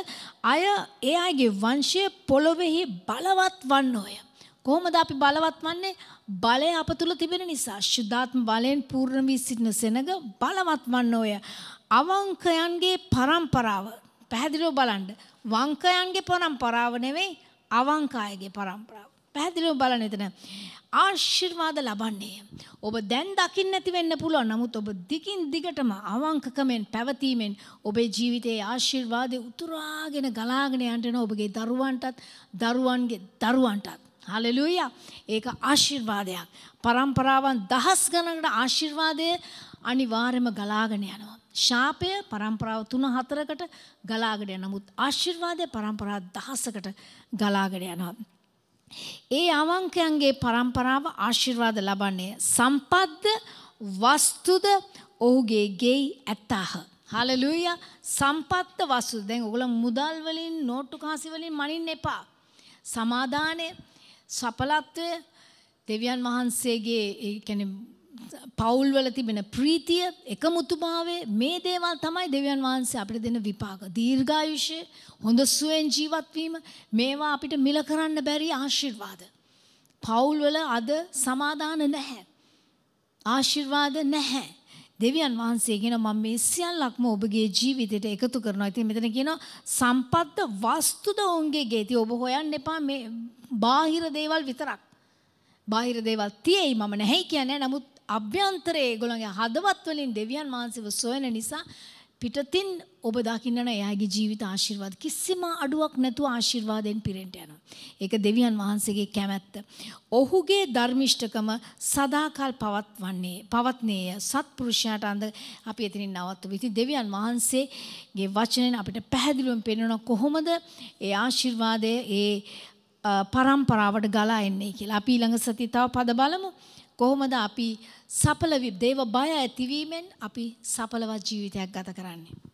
අය, ඒ අයගේ වංශය පොළොවේහි බලවත් වන්නෝය. කොහොමද අපි බලවත් වන්නේ බලය අප තුළ තිබෙන නිසා ශුද්ධාත්ම බලයෙන් පූර්ණ වී සිටින සෙනඟ බලවත් වන්න ඕය අවංකයන්ගේ පරම්පරාව පැහැදිලිව බලන්න වංකයන්ගේ පරම්පරාව නෙවෙයි අවංකායගේ පරම්පරාව. පැහැදිලිව බලන්න එතන ආශිර්වාද ලබන්නේ. ඔබ දැන් දකින්න නැති වෙන්න පුළුවන්. නමුත් ඔබ දිගින් දිගටම අවංකකමෙන් පැවතීමෙන් ඔබේ ජීවිතයේ ආශිර්වාදේ උතුරාගෙන ගලාගෙන යන්න ඔබගේ දරුවන්ටත් දරුවන්ගේ දරුවන්ටත් හලෙලුයා. ඒක ආශිර්වාදයක්. පරම්පරාවන් දහස් ගණනකට ආශිර්වාදය අනිවාර්යයෙන්ම ගලාගෙන යනවා. ශාපය පරම්පරාව තුන හතරකට ගලාගෙන යන නමුත් ආශිර්වාදය පරම්පරා දහසකට ගලාගෙන යනවා. ඒ අවංකයන්ගේ පරම්පරාව ආශිර්වාද ලබන්නේ සම්පද්ද වස්තුද ඔහුගේ ගෙයි ඇත්තාහ. හලලුය සම්පත්ත වස්තු දැන් ඔගොල්ලෝ මුදල් වලින් නෝට්ටු කාසි වලින් මනින්න එපා. සමාදානය සපලත්වය දෙවියන් වහන්සේගේ ඒ කියන්නේ පවුල්වල තිබෙන ප්‍රීතිය එකමුතුභාවේ මේ දේවල් තමයි දෙවියන් වහන්සේ අපිට දෙන විපාක. දීර්ඝායුෂය, හොඳ සුවෙන් ජීවත් වීම මේවා අපිට මිල කරන්න බැරි ආශිර්වාද. පවුල්වල අද සමාදාන නැහැ. ආශිර්වාද නැහැ. දෙවියන් වහන්සේ කියන මම මේ සියල්ලක්ම ඔබගේ ජීවිතයට එකතු කරනවා. ඉතින් මෙතන කියනවා සම්පත්ත වස්තුද ඔවුන්ගේ ගේති. ඔබ හොයන්න එපා මේ බාහිර දේවල් විතරක්. බාහිර දේවල් තියෙයි මම නැහැ කියන්නේ. නමුත් අභ්‍යන්තරයේ ඒගොල්ලන්ගේ හදවත් වලින් දෙවියන් වහන්සේව සොයන නිසා පිටතින් ඔබ දකින්න එයාගේ ජීවිත ආශිර්වාද කිසිම අඩුවක් නැතුව ආශිර්වාදයෙන් පිරෙන්ට යනවා. ඒක දෙවියන් වහන්සේගේ කැමැත්ත. ඔහුගේ ධර්මිෂ්ඨකම සදාකල් පවත්වන්නේ පවත්නේය සත්පුරුෂයාට අඳ අපි එතනින් නවත්තු. ඉතින් දෙවියන් වහන්සේගේ වචනෙන් අපිට පැහැදිලිවම පෙන්වන කොහොමද ඒ ආශිර්වාදය ඒ පරම්පරාවට ගලා එන්නේ කියලා. අපි ඊළඟ සතිය තව පද බලමු. කොහොමද අපි සඵල දේව බය ඇතිවීමෙන් අපි සඵලවත් ජීවිතයක් ගත කරන්නේ